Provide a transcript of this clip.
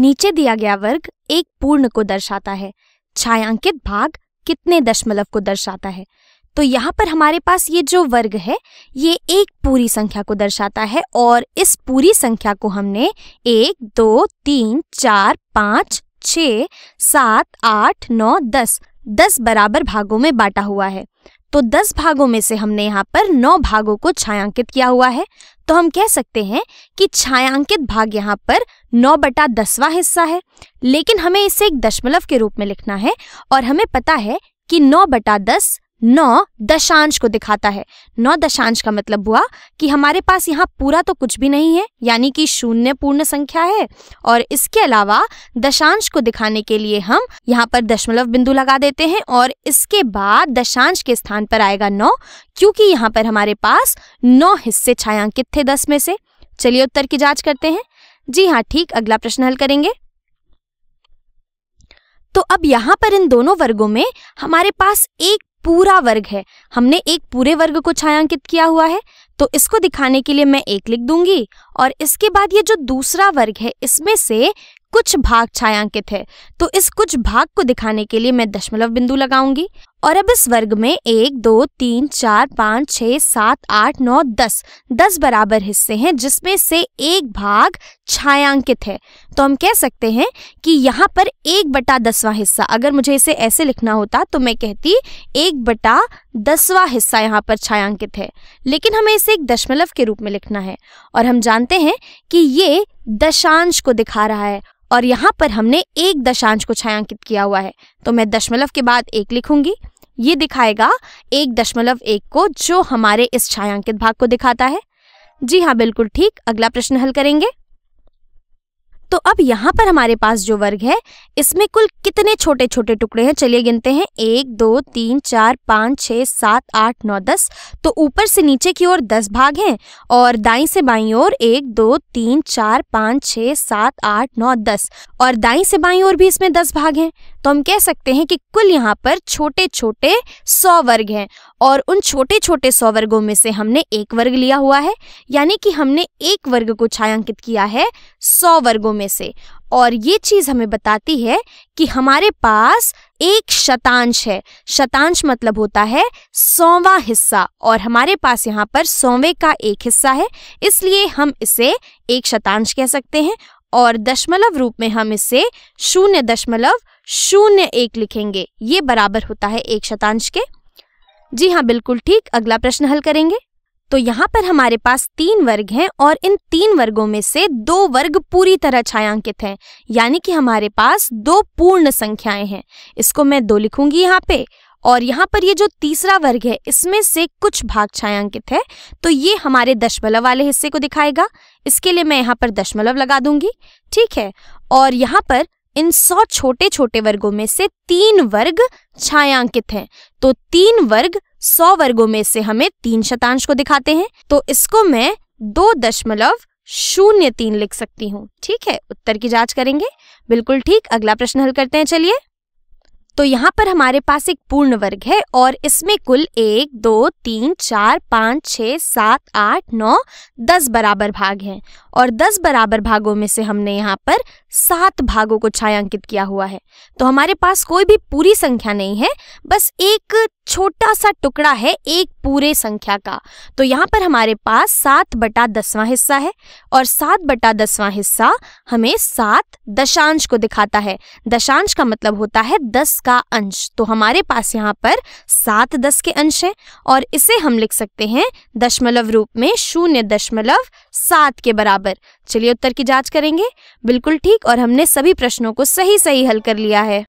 नीचे दिया गया वर्ग एक पूर्ण को दर्शाता है छायांकित भाग कितने दशमलव को दर्शाता है तो यहाँ पर हमारे पास ये जो वर्ग है ये एक पूरी संख्या को दर्शाता है और इस पूरी संख्या को हमने एक दो तीन चार पाँच छ सात आठ नौ दस दस बराबर भागों में बांटा हुआ है तो दस भागों में से हमने यहाँ पर नौ भागों को छायांकित किया हुआ है तो हम कह सकते हैं कि छायांकित भाग यहाँ पर नौ बटा दसवा हिस्सा है लेकिन हमें इसे एक दशमलव के रूप में लिखना है और हमें पता है कि नौ बटा दस नौ दशांश को दिखाता है नौ दशांश का मतलब हुआ कि हमारे पास यहाँ पूरा तो कुछ भी नहीं है यानी कि शून्य पूर्ण संख्या है और इसके अलावा दशांश को दिखाने के लिए हम यहाँ पर दशमलव बिंदु लगा देते हैं और इसके बाद दशांश के स्थान पर आएगा नौ क्योंकि यहाँ पर हमारे पास नौ हिस्से छायांकित थे दस में से चलिए उत्तर की जाँच करते हैं जी हाँ ठीक अगला प्रश्न हल करेंगे तो अब यहाँ पर इन दोनों वर्गों में हमारे पास एक पूरा वर्ग है हमने एक पूरे वर्ग को छायांकित किया हुआ है तो इसको दिखाने के लिए मैं एक लिख दूंगी और इसके बाद ये जो दूसरा वर्ग है इसमें से कुछ भाग छायांकित है तो इस कुछ भाग को दिखाने के लिए मैं दशमलव बिंदु लगाऊंगी और अब इस वर्ग में एक दो तीन चार पाँच छ सात आठ नौ दस दस बराबर हिस्से हैं जिसमें से एक भाग छायांकित है तो हम कह सकते हैं कि यहाँ पर एक बटा दसवा हिस्सा अगर मुझे इसे ऐसे लिखना होता तो मैं कहती एक बटा दसवा हिस्सा यहाँ पर छायांकित है लेकिन हमें इसे एक दशमलव के रूप में लिखना है और हम जानते हैं कि ये दशांश को दिखा रहा है और यहाँ पर हमने एक दशांश को छायांकित किया हुआ है तो मैं दशमलव के बाद एक लिखूंगी ये दिखाएगा एक दशमलव एक को जो हमारे इस छायांकित भाग को दिखाता है जी हाँ बिल्कुल ठीक अगला प्रश्न हल करेंगे तो अब यहाँ पर हमारे पास जो वर्ग है इसमें कुल कितने छोटे छोटे टुकड़े हैं चलिए गिनते हैं एक दो तीन चार पाँच छः सात आठ नौ दस तो ऊपर से नीचे की ओर दस भाग हैं और दाई से बाई ओर एक दो तीन चार पाँच छः सात आठ नौ दस और दाई से बाई ओर भी इसमें दस भाग हैं तो हम कह सकते हैं कि कुल यहाँ पर छोटे छोटे सौ वर्ग हैं और उन छोटे छोटे सौ वर्गों में से हमने एक वर्ग लिया हुआ है यानी कि हमने एक वर्ग को छायांकित किया है सौ वर्गों में से और ये चीज़ हमें बताती है कि हमारे पास एक शतांश है शतांश मतलब होता है सौवा हिस्सा और हमारे पास यहाँ पर सौवे का एक हिस्सा है इसलिए हम इसे एक शतांश कह सकते हैं और दशमलव रूप में हम इसे शून्य दशमलव शून्य एक लिखेंगे ये बराबर होता है एक शतांश के जी हाँ बिल्कुल ठीक अगला प्रश्न हल करेंगे तो यहाँ पर हमारे पास तीन वर्ग हैं और इन तीन वर्गों में से दो वर्ग पूरी तरह छायांकित हैं यानी कि हमारे पास दो पूर्ण संख्याएं हैं इसको मैं दो लिखूंगी यहाँ पे और यहाँ पर ये जो तीसरा वर्ग है इसमें से कुछ भाग छायांकित है तो ये हमारे दशमलव वाले हिस्से को दिखाएगा इसके लिए मैं यहाँ पर दशमलव लगा दूंगी ठीक है और यहाँ पर इन सौ छोटे छोटे वर्गों में से तीन वर्ग छायांकित हैं तो तीन वर्ग सौ वर्गो में से हमें तीन शतांश को दिखाते हैं तो इसको मैं दो दशमलव शून्य तीन लिख सकती हूँ ठीक है उत्तर की जांच करेंगे बिल्कुल ठीक अगला प्रश्न हल करते हैं चलिए तो यहाँ पर हमारे पास एक पूर्ण वर्ग है और इसमें कुल एक दो तीन चार पाँच छ सात आठ नौ दस बराबर भाग हैं और दस बराबर भागों में से हमने यहाँ पर सात भागों को छायांकित किया हुआ है तो हमारे पास कोई भी पूरी संख्या नहीं है बस एक छोटा सा टुकड़ा है एक पूरे संख्या का तो यहाँ पर हमारे पास सात बटा दसवां हिस्सा है और सात बटा दसवां हिस्सा हमें सात दशांश को दिखाता है दशांश का मतलब होता है दस का अंश तो हमारे पास यहाँ पर सात दस के अंश है और इसे हम लिख सकते हैं दशमलव रूप में शून्य दशमलव सात के बराबर चलिए उत्तर की जांच करेंगे बिल्कुल ठीक और हमने सभी प्रश्नों को सही सही हल कर लिया है